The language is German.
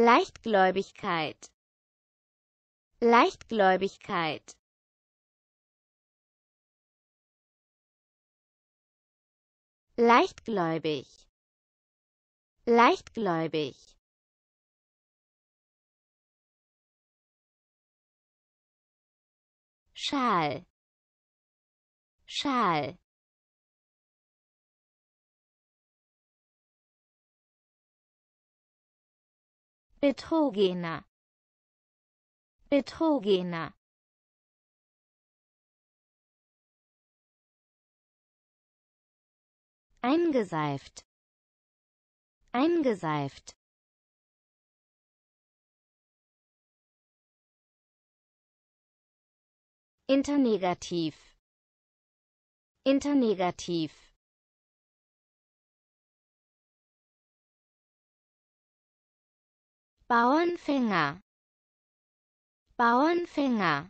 Leichtgläubigkeit Leichtgläubigkeit Leichtgläubig Leichtgläubig Schal Schal Betrogener. Betrogener. Eingeseift. Eingeseift. Internegativ. Internegativ. Bauernfänger Bauernfänger